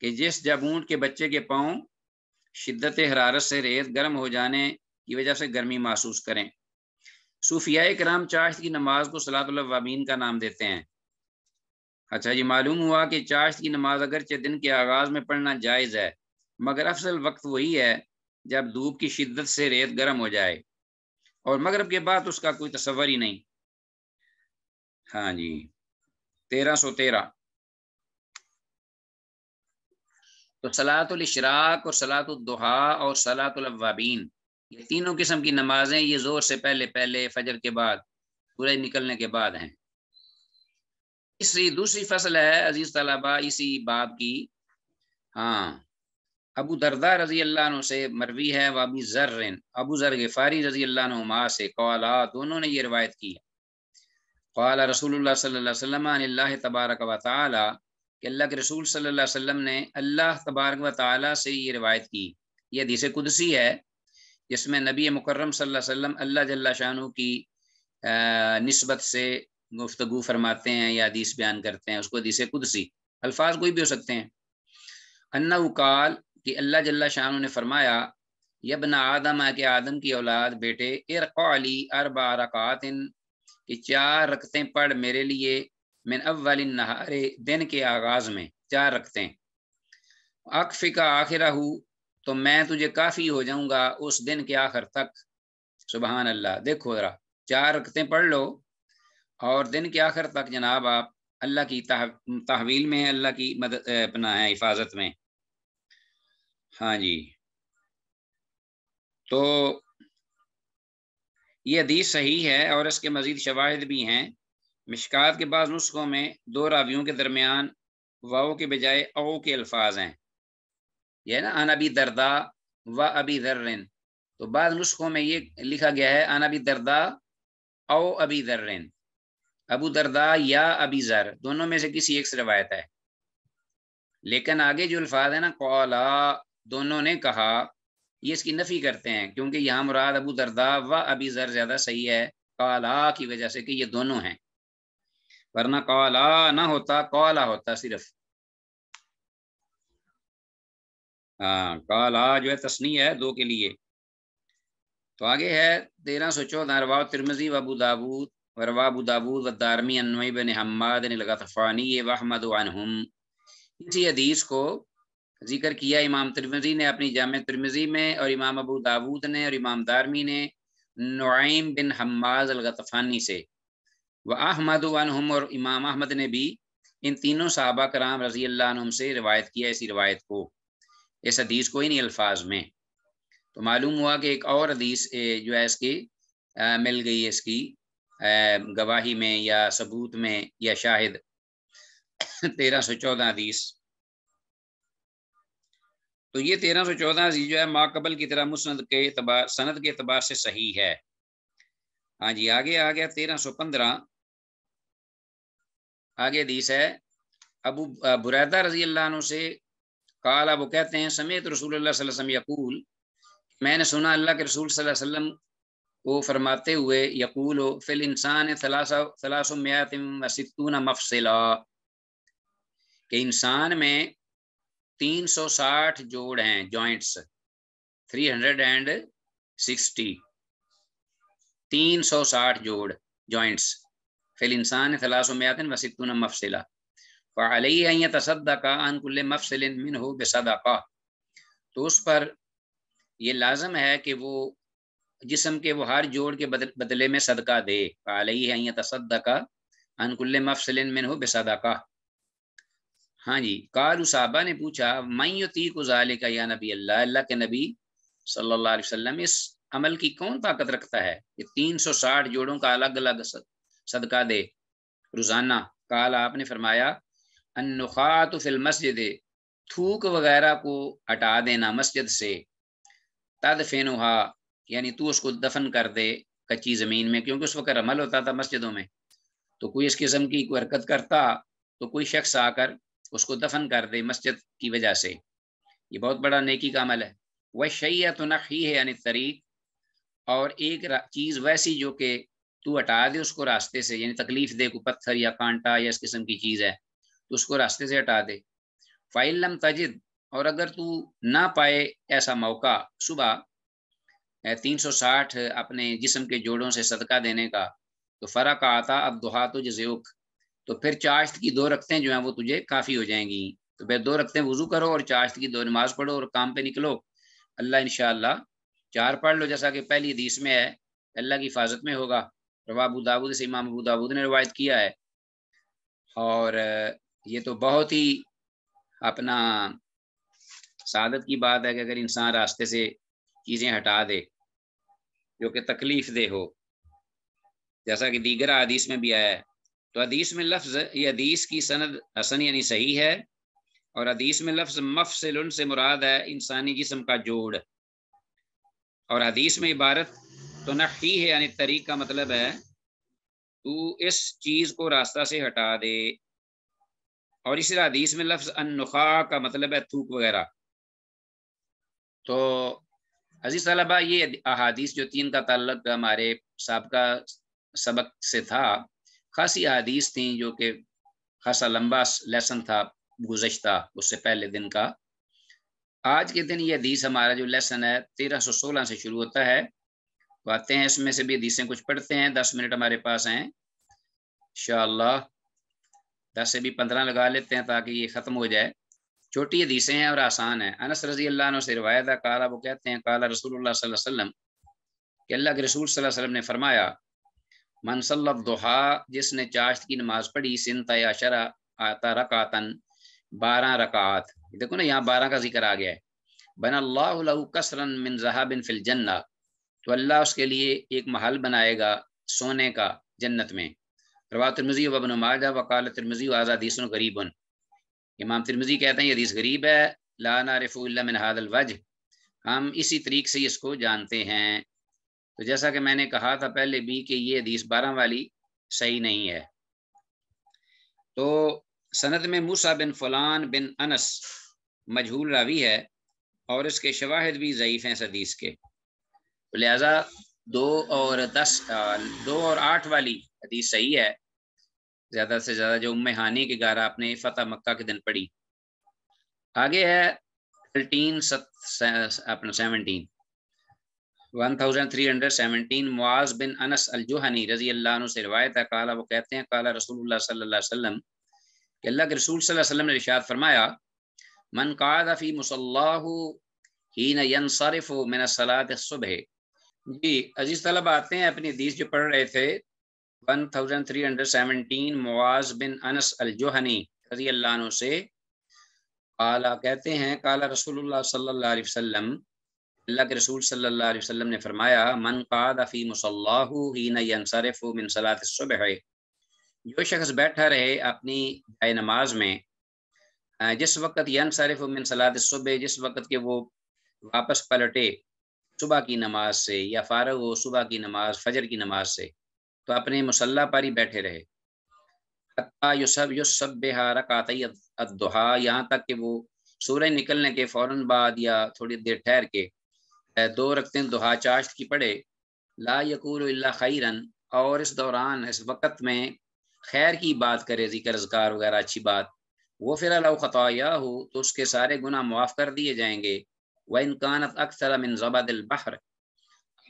कि जिस जब ऊँट के बच्चे के पाँव शिद्दत हरारत से रेत गर्म हो जाने की वजह से गर्मी महसूस करें सूफिया कराम चाश्त की नमाज को सलातुल्वाबीन का नाम देते हैं अच्छा जी मालूम हुआ कि चाश्त की नमाज अगरचे दिन के आगाज़ में पढ़ना जायज़ है मगर अफसल वक्त वही है जब धूप की शिद्दत से रेत गर्म हो जाए और मगरब के बाद उसका कोई तस्वर ही नहीं हाँ जी तेरह सौ तेरह तो सलातुलशराक और सलातुद्दोहा और सलातुलवाबीन ये तीनों किस्म की नमाजें ये जोर से पहले पहले फजर के बाद पूरे निकलने के बाद हैं इसी दूसरी फसल है अजीज तलाबा इसी बाब की हाँ अबू दरदा रजी अल्लाह से मरवी है वाबी जर्रन अबू जर गफ़ारी रजी अल्लाह से कौला दोनों ने यह रवायत की है कौला रसूल सल्ला तबारक व कि अल्लाह के रसूल सल्ला ने अल्लाह तबारक व ताली से ये रवायत की यह हदीस कुदसी है जिसमें नबी मुकर्रम वसम अल्लाह जल्ला शाह की नस्बत से गुफ्तु फरमाते हैं या हदीस बयान करते हैं उसको हदीस कुदसी अल्फाज कोई भी हो सकते हैं अन्ना उकाल कि अल्लाह जल्ला शाह ने फरमाया यबना आदम है कि आदम की औलाद बेटे इरक़ाली अरबा रकातिन कि चार रखते पढ़ मेरे लिए अब वाली नहारे दिन के आगाज़ में चार रखते अकफी का आखिरा हूँ तो मैं तुझे काफ़ी हो जाऊंगा उस दिन के आखिर तक सुबह अल्लाह देखो ज़रा चार रखते पढ़ लो और दिन के आखिर तक जनाब आप अल्लाह की तहवील में अल्लाह की मदद अपना है हिफाजत में हाँ जी तो ये हदीस सही है और इसके मजीद शवाहद भी हैं मिशकात के बाद नुस्खों में दो रावियों के दरमियान वाओ के बजाय ओ के अल्फाज हैं यह ना अन अबी दरदा व अभी दर्रन तो बाद नुस्खों में ये लिखा गया है अन अबी दरदा ओ अबी दर्रन अबू दरदा या अबी जर दोनों में से किसी एक से रवायत है लेकिन आगे जो अल्फाज है ना कौला दोनों ने कहा ये इसकी नफ़ी करते हैं क्योंकि यहाँ मुराद अबू दरदा व अबी ज़र ज़्यादा सही है कला की वजह से कि ये दोनों हैं वरना कला ना होता कला होता सिर्फ हाँ कला जो है तस्नी है दो के लिए तो आगे है तेरह सौ चौदह रवा तिरमजी वबू दाबूद वरवा अबू दाबूद व दारमी अनवई बन हमाद ने लगा तफ़ानी वहमद इसी हदीस को जिक्र किया इमाम तिरमिजी ने अपनी जाम तिरमिजी में और इमाम अबू दाऊद ने और इमाम दारमी ने नुआम बिन हमाज अलगतफ़ानी से व अहमद वनहम और इमाम अहमद ने भी इन तीनों साहबा कराम रजी अल्लाह से रिवायत किया इसी रिवायत को इस हदीस को इन अल्फाज में तो मालूम हुआ कि एक और हदीस जो है इसकी मिल गई इसकी गवाही में या सबूत में या शाहिद <coughs> तेरह सौ चौदह हदीस तो ये तेरह सौ चौदह जो है माकबल की तरह मुसनद के एतबार सनद के अतबार से सही है हाँ जी आगे आ गया तेरह सौ पंद्रह आगे दीस है अबू बुरैदा रजी अल्लाह से काला अब कहते हैं समेत रसूल वसम यकूल मैंने सुना अल्लाह के रसूल वसम को फरमाते हुए यकूल हो फिल इंसान थलासो मफसला के इंसान में 360 जोड़ हैं जॉइंट्स 360 360 जोड़ जॉइंट्स फिल इंसान थलासों में आते हैं मफसिला तो उस पर यह लाजम है कि वो जिसम के वो हर जोड़ के बदले में सदका दे फ़ाली तसदा अनकुल्ल मफसिल मिन हो बेसदा का हाँ जी कालू साहबा ने पूछा मयुती तीक उजाले का या नबी अल्लाह अल्लाह के नबी सल्लल्लाहु अलैहि वसल्लम इस अमल की कौन ताकत रखता है कि 360 जोड़ों का अलग अलग सदका दे रोजाना काल आपने फरमाया अनुखात फिल मस्जिद थूक वगैरह को हटा देना मस्जिद से तद फेनुहा यानी तू उसको दफन कर दे कच्ची ज़मीन में क्योंकि उस वक्त अमल होता था मस्जिदों में तो कोई इस किस्म की कोई हरकत करता तो कोई शख्स आकर उसको दफन कर दे मस्जिद की वजह से ये बहुत बड़ा नेकी का अमल है वह शैया तो ही है यानी तरीक और एक चीज़ वैसी जो कि तू हटा दे उसको रास्ते से यानी तकलीफ दे को पत्थर या कांटा या इस किस्म की चीज़ है तो उसको रास्ते से हटा दे फाइल लम तजिद और अगर तू ना पाए ऐसा मौका सुबह 360 अपने जिसम के जोड़ों से सदका देने का तो फ़र्क आता अब दुहा तो जजेक तो फिर चाश्त की दो रखते जो हैं वो तुझे काफ़ी हो जाएंगी तो फिर दो रखते वज़ू करो और चाश्त की दो नमाज पढ़ो और काम पे निकलो अल्लाह इन चार पढ़ लो जैसा कि पहली हदीस में है अल्लाह की हिफाजत में होगा रबाबू दाबूद से इमाम अबू दाबूद ने रवायत किया है और ये तो बहुत ही अपना सादत की बात है कि अगर इंसान रास्ते से चीज़ें हटा दे जो कि तकलीफ दे हो जैसा कि दीगर आदिश में भी आया है तो अदीस में लफ्ज ये अदीस की सनद हसन यानी सही है और अदीस में लफ्ज मफसिल से मुराद है इंसानी जिसम का जोड़ और हदीस में इबारत तो नही है यानी तरीक का मतलब है तू इस चीज़ को रास्ता से हटा दे और इसी हदीस में लफ्ज अनखा का मतलब है थूक वगैरह तो अजीज तलबा ये अहादीस जो तीन का तल्लक हमारे सबका सबक से था खासी अदीस थी जो कि खासा लंबा लेसन था गुजशत उससे पहले दिन का आज के दिन ये हदीस हमारा जो लेसन है तेरह सौ सोलह से शुरू होता है तो आते हैं इसमें से भी हदीसें कुछ पढ़ते हैं दस मिनट हमारे पास हैं इन दस से भी पंद्रह लगा लेते हैं ताकि ये ख़त्म हो जाए छोटी हदीसें हैं और आसान हैं अनस रजी अल्लाह से रवायत काला वो कहते हैं काला रसूल वसल्लम के अल्लाह के रसूल वसल्लम ने फरमाया मनसल्लब दोहा जिसने चाश्त की नमाज पढ़ी सिंता या शरा आता रकातन बारह रकात देखो ना यहाँ बारह का जिक्र आ गया है बन अल्लाह कसरन मिन जहा बिन फिल जन्ना तो अल्लाह उसके लिए एक महल बनाएगा सोने का जन्नत में रवा तिरमजी वबन माजा वकाल तिरमजी आज़ादीसन गरीबन इमाम तिरमजी कहते हैं ये हदीस गरीब है लाना रफ़ुल्ला मिन हादल वज हम इसी तरीक से इसको जानते हैं तो जैसा कि मैंने कहा था पहले भी कि ये हदीस बारह वाली सही नहीं है तो सनत में मूसा बिन फलान बिन अनस मजहूल रावी है और इसके शवाहद भी ज़यीफ़ हैं सदीस के तो लिहाजा दो और दस दो और आठ वाली हदीस सही है ज़्यादा से ज़्यादा जो उम्मे हानी के गारा आपने फतेह मक्का के दिन पढ़ी आगे है थर्टीन सत अपना seventeen 1317 Muaz bin Anas al Juhani रजी अल्लाह से रवायत है काला वो कहते हैं काला कि अल्लाह के रसूल ने फरमाया मन मिन सलात सुबह जी अजीज तलब आते हैं अपनी हदीस जो पढ़ रहे थे 1317 Muaz bin Anas al Juhani रजी अल्लाह से कहते हैं काला रसूलुल्लाह सल्लल्लाहु अलैहि वसल्लम अल्लाह के रसूल सल्लल्लाहु अलैहि वसल्लम ने फरमाया मन काद फ़ी मिन सलात सुबह जो शख्स बैठा रहे अपनी जाए नमाज में जिस वक्त यनसरफ़ मिन सलात सुबह जिस वक्त के वो वापस पलटे सुबह की नमाज से या फारग हो सुबह की नमाज फजर की नमाज से तो अपने मुसल्ला पर ही बैठे रहे यहाँ तक कि वो सूर्य निकलने के फ़ौर बाद या थोड़ी देर ठहर के दो हैं दोहा चाश्त की पढ़े ला यकूल खैरन और इस दौरान इस वक़्त में खैर की बात करे जिक्र अजगार वगैरह अच्छी बात वो फिर ख़ताया हो तो उसके सारे गुना मुआफ़ कर दिए जाएंगे व इनकानत अक्सर मिन ज़बादिलबहर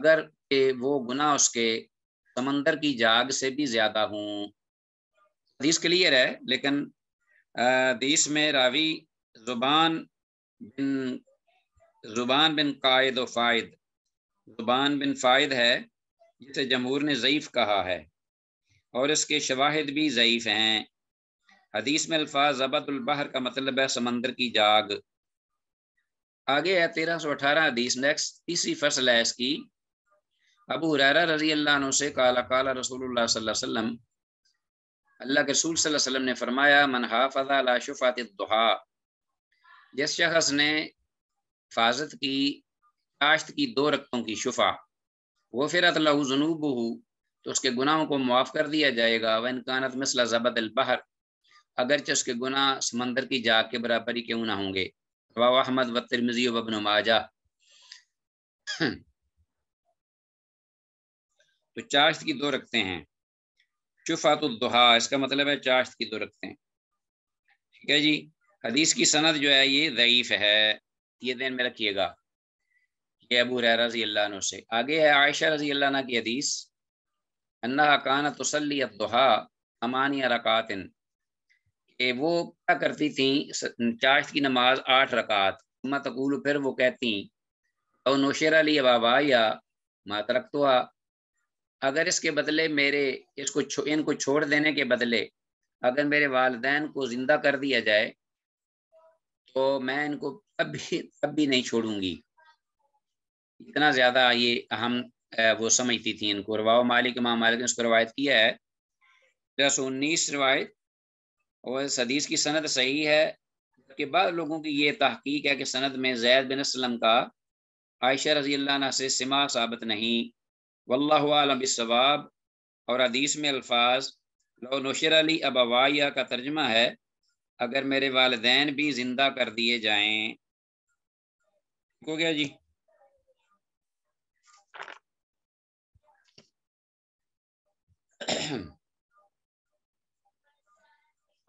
अगर के वो गुना उसके समंदर की जाग से भी ज़्यादा हूँ हदीस क्लियर है लेकिन हदीस में रावी ज़ुबान बिन ज़ुबान बिन कायद व फ़ायद ज़ुबान बिन फ़ायद है जिसे जमहूर ने ज़यीफ़ कहा है और इसके शवाहद भी ज़यीफ़ हैं हदीस में अल्फाज ज़बतुलबहर का मतलब है समंदर की जाग आगे है तेरह सौ अठारह हदीस नेक्स्ट तीसरी फसल है इसकी अबू हुररा रजी अल्लाह से काला काला रसूल वसम अल्लाह के रसूल वसम ने फरमाया मन हाफा शुफ़ात दुहा जिस शख्स ने हिफाजत की काश्त की दो रक्तों की शुफा वो फिर लहू जनूब हो तो उसके गुनाहों को मुआफ़ कर दिया जाएगा व इनकानत मसला जबत अलबहर अगरचे उसके गुनाह समंदर की जाग के बराबरी क्यों ना होंगे अहमद व वबन माजा <clears throat> तो चाश्त की दो रखते हैं शुफात दोहा इसका मतलब है चाश्त की दो रखते हैं ठीक है जी हदीस की सनद जो है ये ज़यीफ़ है ये ध्यान में रखिएगा ये अबू रह रजी अल्लाह से आगे है आयशा रजी अल्लाह की हदीस अन्ना कान तसली अबहा अमानिया रकातिन कि वो क्या करती थी चाश्त की नमाज आठ रकात मत तकूल फिर वो कहती और तो नौशर अली बाबा या मात रख तो अगर इसके बदले मेरे इसको छो, इनको छोड़ देने के बदले अगर मेरे वालदेन को ज़िंदा कर दिया जाए तो मैं इनको अभी अभी नहीं छोड़ूंगी इतना ज़्यादा ये हम वो समझती थी इनको रवाओ मालिक इमाम मालिक ने उसको रवायत किया है दस सौ उन्नीस रवायत और सदीस की सनत सही है के बाद लोगों की ये तहकीक है कि सनत में जैद बिन असलम का आयशा रजी अल्लाह से सिमा साबित नहीं वल्लबसवाब और अदीस में अल्फाज लो नौशर अली अबवाया का तर्जमा है अगर मेरे वालदेन भी ज़िंदा कर दिए जाएं हो गया जी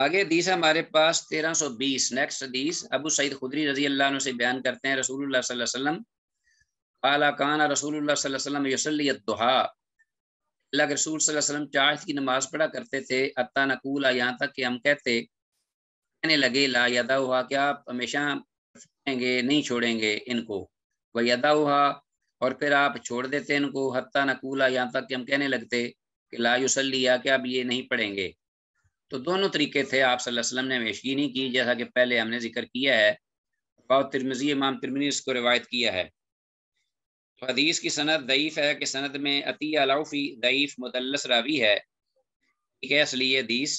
आगे हदीस हमारे पास 1320 नेक्स्ट हदीस अबू सईद खुदरी रजी अल्लाह से बयान करते हैं रसूलुल्लाह सल्लल्लाहु अलैहि वसल्लम आला कान रसूलुल्लाह सल्लल्लाहु अलैहि वसल्लम दुहा अल्लाह के रसूल वसल्लम चाश की नमाज पढ़ा करते थे अत्ता नकूला यहाँ तक कि हम कहते कहने लगे ला यादा हुआ क्या आप हमेशा छोड़ेंगे नहीं छोड़ेंगे इनको अदा हुआ और फिर आप छोड़ देते इनको हत्ता नकूला यहाँ तक कि हम कहने लगते कि लायुसली या कि आप ये नहीं पढ़ेंगे तो दोनों तरीके थे आप वसल्लम ने हमेशगी नहीं की जैसा कि पहले हमने जिक्र किया है और तिरमजी इमाम तिरमनी इसको रिवायत किया है तो हदीस की सनत दईफ़ है कि सनत में अती अलाउफ़ी दईफ़ मुदलस रावी है ठीक है असली हदीस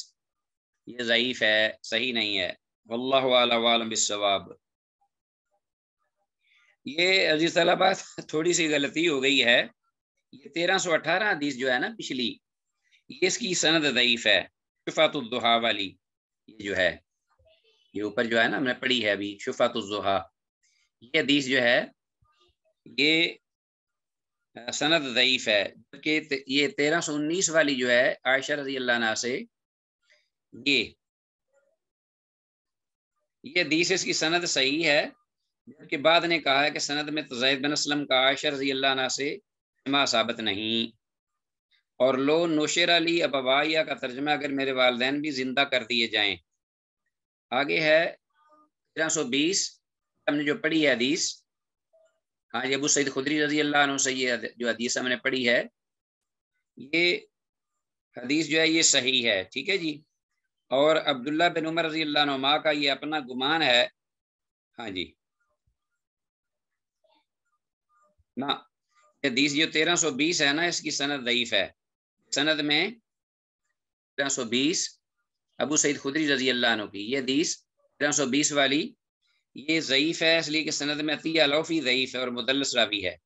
ये ज़यीफ़ है सही नहीं है वल्लम बसवाब ये अजीज सलाबा थोड़ी सी गलती हो गई है ये तेरह सौ अठारह हदीस जो है ना पिछली ये इसकी सनद दईफ है शफातुल्दुहा वाली ये जो है ये ऊपर जो है ना हमने पढ़ी है अभी शफातुल्दुहा ये हदीस जो है ये सनद दईफ है जबकि ये तेरह सौ उन्नीस वाली जो है आयशा रजी अल्लाह से ये ये हदीस इसकी सनद सही है के बाद ने कहा है कि सनद में तो जैद बिन असलम का आयशा रजी अल्लाह से इमा साबित नहीं और लो नौशर अली अबवाया का तर्जमा अगर मेरे वालदेन भी ज़िंदा कर दिए जाएं आगे है तेरह सौ बीस हमने जो पढ़ी है हदीस हाँ जी अबू सईद खुदरी रजी अल्लाह से ये जो हदीस हमने पढ़ी है ये हदीस जो है ये सही है ठीक है जी और अब्दुल्ला बिन उमर रजी अल्लाह का ये अपना गुमान है हाँ जी ना हदीस जो तेरह सौ बीस है ना इसकी सनद दईफ है सनद में तेरह सौ बीस अबू सईद खुदरी रजी अल्लाह की ये हदीस तेरह सौ बीस वाली ये ज़यीफ़ है इसलिए कि सनद में अतिया अलौफ़ी ज़यीफ़ है और मुदलस रावी है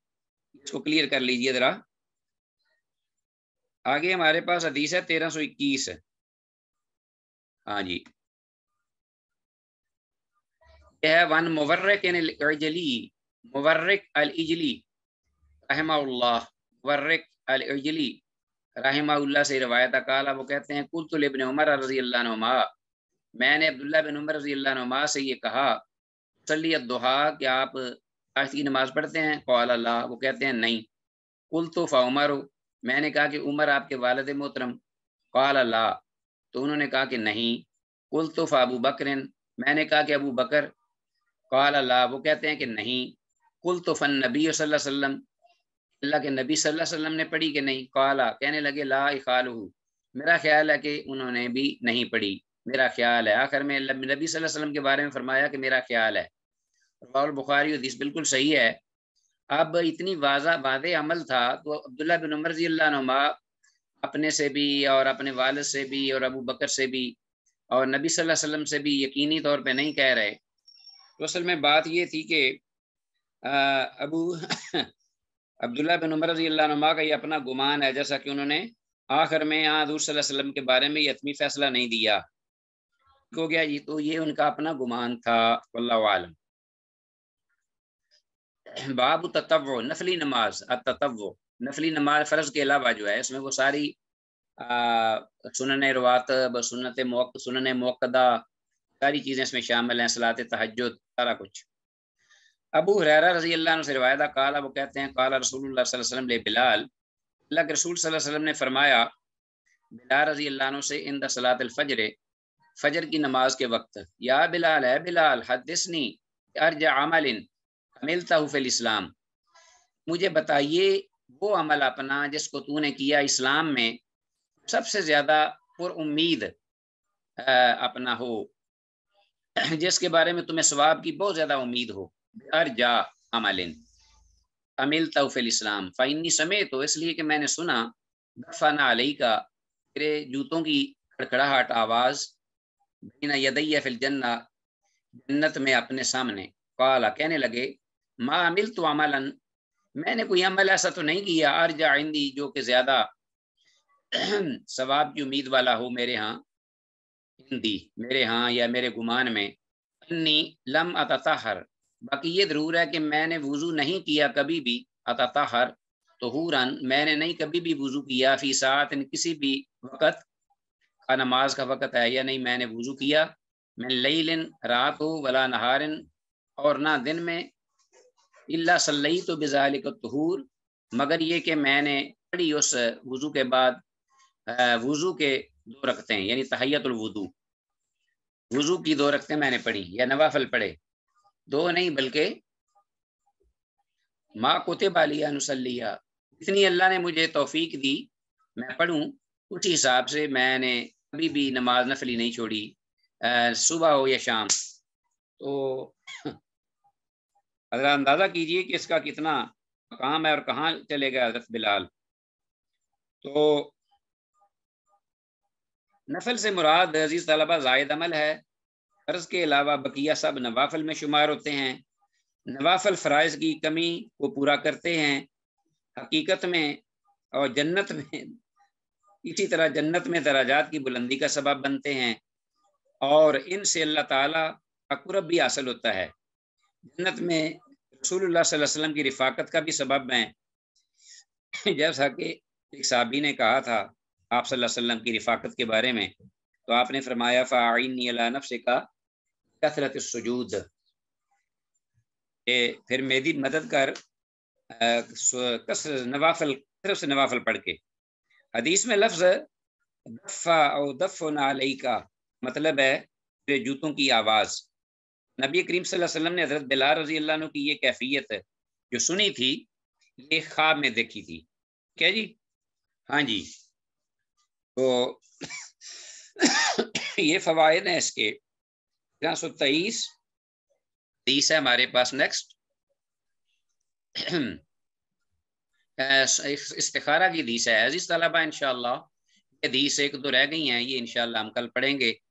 इसको क्लियर कर लीजिए ज़रा आगे हमारे पास हदीस है तेरह सौ इक्कीस हाँ जी यह वन मुवर्रक मुवर्रक अल इजली रहमाउल्लाह वर्रक अलजली रहमाउल्ला से रवायत काला वो कहते हैं कुल इब्न उमर रजी अल्लाह मैंने अब्दुल्ला बिन उमर रजी अल्लाह से ये कहा सलीत दुहा कि आप आज की नमाज़ पढ़ते हैं कौल अल्लाह वो कहते हैं नहीं कुल तो फ़ा उमर मैंने कहा कि उमर आपके वालद मोहतरम कौल अल्लाह तो उन्होंने कहा कि नहीं कुल तो फ़ा अबू बकर मैंने कहा कि अबू बकर कौल अल्लाह वो कहते हैं कि नहीं कुल तो फ़न नबी वसल्लम अल्लाह के नबी सल्लल्लाहु अलैहि वसल्लम ने पढ़ी कि नहीं काला कहने लगे ला खालू मेरा ख्याल है कि उन्होंने भी नहीं पढ़ी मेरा ख्याल है आखिर में नबी सल्लल्लाहु वसल्लम के बारे में फरमाया कि मेरा ख्याल है राहुल बुखारी हदीस बिल्कुल सही है अब इतनी वाजा वाद अमल था तो अब्दुल्ला बिन उमर रजी नुमा अपने से भी और अपने वालद से भी और अबू बकर से भी और नबी सल्लल्लाहु अलैहि वसल्लम से भी यकीनी तौर पे नहीं कह रहे तो असल में बात ये थी कि अबू अब्दुल्ला बिन उमर रजी अल्लाह का ये अपना गुमान है जैसा कि उन्होंने आखिर में यहाँ वसल्लम के बारे में यतमी फैसला नहीं दिया हो गया जी तो ये उनका अपना गुमान था आलम बाब तत्व नफली नमाज अतत्व नफली नमाज फ़र्ज के अलावा जो है इसमें वो सारी सुनने रवात सुनत मौक सुनने मौकदा सारी चीज़ें इसमें शामिल हैं सलात तहज सारा कुछ अबू हरारा रजी अल्लाह से रवायत काला वो कहते हैं काला रसूल बिलाल अल्लाह के रसूल वसलम ने फरमाया बिलाल रजी अल्लाह से इन दलातफ़र फ़जर की नमाज के वक्त या बिलाल है बिलाल हदसनी अर्ज अमल अमिल तहफ़ल इस्लाम मुझे बताइए वो अमल अपना जिसको तूने किया इस्लाम में सबसे ज़्यादा पुरुद अपना हो जिसके बारे में तुम्हें स्वाब की बहुत ज़्यादा उम्मीद हो अर्जा अमलिन अमिल तोफ़िल इस्लाम फ़ाइनी समय तो इसलिए कि मैंने सुना दफन आलई का तेरे जूतों की खड़खड़ाहट आवाज़ बीना यदैया फिल जन्ना जन्नत में अपने सामने काला कहने लगे माँ अमिल तो अमलन मैंने कोई अमल ऐसा तो नहीं किया अर्जा आइंदी जो कि ज़्यादा <clears throat> सवाब की उम्मीद वाला हो मेरे यहाँ हिंदी मेरे यहाँ या मेरे गुमान में अन्नी लम अतहर बाकी ये जरूर है कि मैंने वज़ू नहीं किया कभी भी तो हूरन मैंने नहीं कभी भी वज़ू किया फी सात किसी भी वक़्त का नमाज का वक़्त है या नहीं मैंने वज़ू किया मैं लई लिन रात हो वला नहारिन और ना दिन में इल्ला सल्लई तो बेजालिक तहूर मगर ये कि मैंने पढ़ी उस वज़ू के बाद वज़ू के दो रखते हैं यानी तहैतुलवदू वज़ू की दो रखते मैंने पढ़ी या नवाफल पढ़े दो नहीं बल्कि माँ कुतबालिया नसलिया इतनी अल्लाह ने मुझे तोफीक दी मैं पढ़ूँ उसी हिसाब से मैंने कभी भी नमाज नफली नहीं छोड़ी सुबह हो या शाम तो अगर अंदाज़ा कीजिए कि इसका कितना काम है और कहाँ चले गया हजरत बिलाल तो नफल से मुराद अजीज़ तलबा जायद अमल है फर्ज के अलावा बकिया सब नवाफल में शुमार होते हैं नवाफल फ़रज़ की कमी को पूरा करते हैं हकीकत में और जन्नत में इसी तरह जन्नत में दराजात की बुलंदी का सबब बनते हैं और इनसे अल्लाह ताला का कुरब भी हासिल होता है जन्नत में रसूलुल्लाह सल्लल्लाहु अलैहि वसल्लम की रिफाकत का भी सबब है जैसा कि एक साहबी ने कहा था आप सल्लल्लाहु अलैहि वसल्लम की रिफाकत के बारे में तो आपने फरमाया फ़ाइन नफ़ से कहा कसरत सजूद फिर मेरी मदद कर नवाफल सिर्फ से नवाफल पढ़ के हदीस में लफ्ज दफ़ा और दफो नई का मतलब है तेरे जूतों की आवाज़ नबी करीम वसल्लम ने हजरत बिलाल रजी अल्लाह की ये कैफियत जो सुनी थी ये ख्वाब में देखी थी क्या जी हाँ जी तो <coughs> ये फ़वाद हैं इसके सो तेईस तीस है हमारे पास नेक्स्ट इस्तारा की दीस है अजीज तलाबा इनशाला ये दीस एक दो रह गई हैं ये इनशाला हम कल पढ़ेंगे